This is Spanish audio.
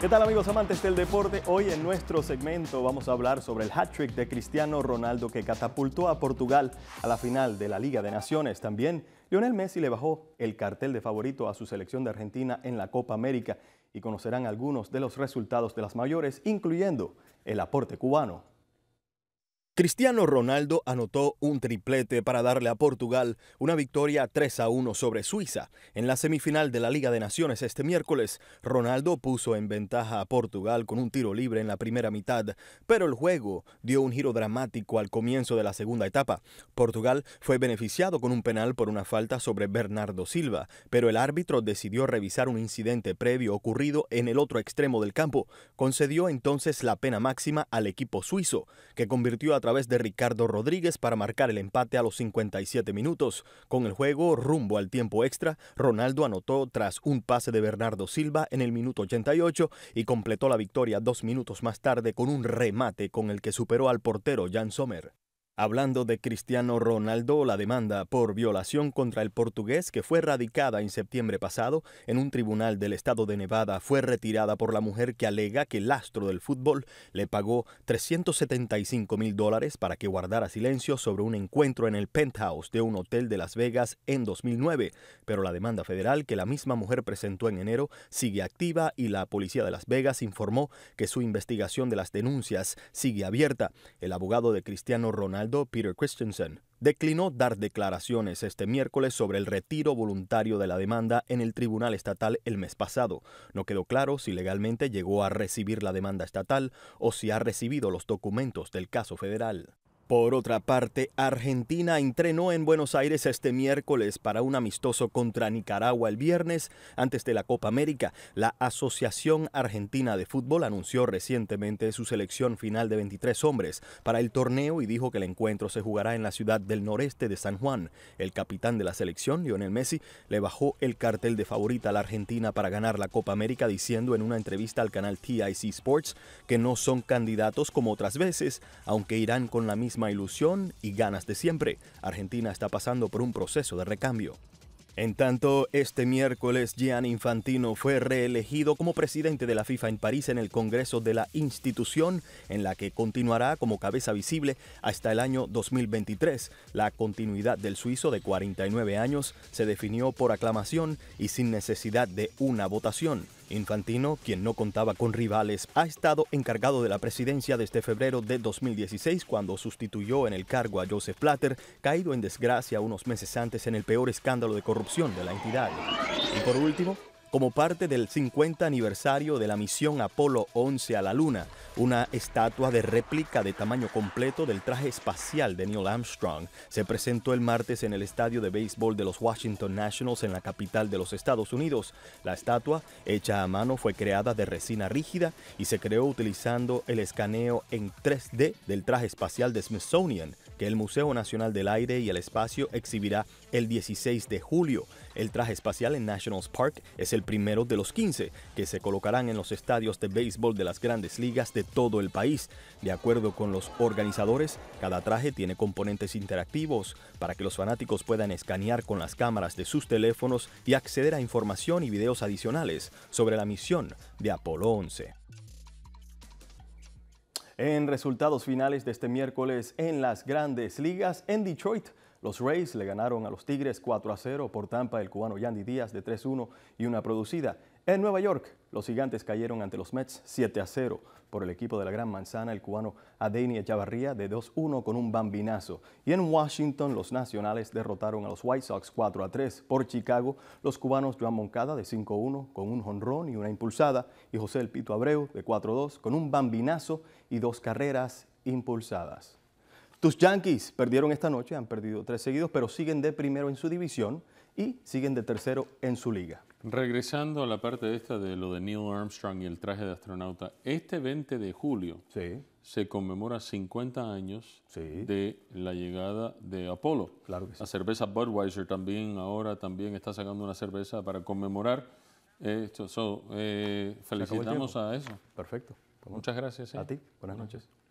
¿Qué tal amigos amantes del deporte? Hoy en nuestro segmento vamos a hablar sobre el hat-trick de Cristiano Ronaldo que catapultó a Portugal a la final de la Liga de Naciones. También Lionel Messi le bajó el cartel de favorito a su selección de Argentina en la Copa América y conocerán algunos de los resultados de las mayores, incluyendo el aporte cubano Cristiano Ronaldo anotó un triplete para darle a Portugal una victoria 3 a 1 sobre Suiza. En la semifinal de la Liga de Naciones este miércoles, Ronaldo puso en ventaja a Portugal con un tiro libre en la primera mitad, pero el juego dio un giro dramático al comienzo de la segunda etapa. Portugal fue beneficiado con un penal por una falta sobre Bernardo Silva, pero el árbitro decidió revisar un incidente previo ocurrido en el otro extremo del campo. Concedió entonces la pena máxima al equipo suizo, que convirtió a vez de Ricardo Rodríguez para marcar el empate a los 57 minutos. Con el juego rumbo al tiempo extra, Ronaldo anotó tras un pase de Bernardo Silva en el minuto 88 y completó la victoria dos minutos más tarde con un remate con el que superó al portero Jan Sommer. Hablando de Cristiano Ronaldo, la demanda por violación contra el portugués que fue radicada en septiembre pasado en un tribunal del estado de Nevada fue retirada por la mujer que alega que el astro del fútbol le pagó 375 mil dólares para que guardara silencio sobre un encuentro en el penthouse de un hotel de Las Vegas en 2009. Pero la demanda federal que la misma mujer presentó en enero sigue activa y la policía de Las Vegas informó que su investigación de las denuncias sigue abierta. El abogado de Cristiano Ronaldo Peter Christensen, declinó dar declaraciones este miércoles sobre el retiro voluntario de la demanda en el Tribunal Estatal el mes pasado. No quedó claro si legalmente llegó a recibir la demanda estatal o si ha recibido los documentos del caso federal. Por otra parte, Argentina entrenó en Buenos Aires este miércoles para un amistoso contra Nicaragua el viernes antes de la Copa América. La Asociación Argentina de Fútbol anunció recientemente su selección final de 23 hombres para el torneo y dijo que el encuentro se jugará en la ciudad del noreste de San Juan. El capitán de la selección, Lionel Messi, le bajó el cartel de favorita a la Argentina para ganar la Copa América diciendo en una entrevista al canal TIC Sports que no son candidatos como otras veces, aunque irán con la misma ilusión y ganas de siempre, Argentina está pasando por un proceso de recambio. En tanto, este miércoles Gian Infantino fue reelegido como presidente de la FIFA en París en el Congreso de la institución, en la que continuará como cabeza visible hasta el año 2023. La continuidad del suizo de 49 años se definió por aclamación y sin necesidad de una votación. Infantino, quien no contaba con rivales, ha estado encargado de la presidencia desde este febrero de 2016 cuando sustituyó en el cargo a Joseph Platter, caído en desgracia unos meses antes en el peor escándalo de corrupción de la entidad. Y por último, como parte del 50 aniversario de la misión Apolo 11 a la Luna, una estatua de réplica de tamaño completo del traje espacial de Neil Armstrong se presentó el martes en el estadio de béisbol de los Washington Nationals en la capital de los Estados Unidos. La estatua, hecha a mano, fue creada de resina rígida y se creó utilizando el escaneo en 3D del traje espacial de Smithsonian que el Museo Nacional del Aire y el Espacio exhibirá el 16 de julio. El traje espacial en National Park es el primero de los 15 que se colocarán en los estadios de béisbol de las grandes ligas de todo el país. De acuerdo con los organizadores, cada traje tiene componentes interactivos para que los fanáticos puedan escanear con las cámaras de sus teléfonos y acceder a información y videos adicionales sobre la misión de Apolo 11. En resultados finales de este miércoles en las grandes ligas, en Detroit, los Rays le ganaron a los Tigres 4 a 0 por Tampa el cubano Yandy Díaz de 3-1 y una producida. En Nueva York, los gigantes cayeron ante los Mets 7 a 0 por el equipo de la Gran Manzana, el cubano Adeni Echavarría de 2-1 con un bambinazo. Y en Washington, los nacionales derrotaron a los White Sox 4 a 3 por Chicago, los cubanos Joan Moncada de 5-1 con un jonrón y una impulsada y José El Pito Abreu de 4-2 con un bambinazo y dos carreras impulsadas. Tus Yankees perdieron esta noche, han perdido tres seguidos, pero siguen de primero en su división y siguen de tercero en su liga. Regresando a la parte de esta de lo de Neil Armstrong y el traje de astronauta, este 20 de julio se conmemora 50 años de la llegada de Apolo. Claro La cerveza Budweiser también ahora también está sacando una cerveza para conmemorar esto. Eh, felicitamos a eso. Perfecto. Pues Muchas gracias. Eh. A ti. Buenas, noches.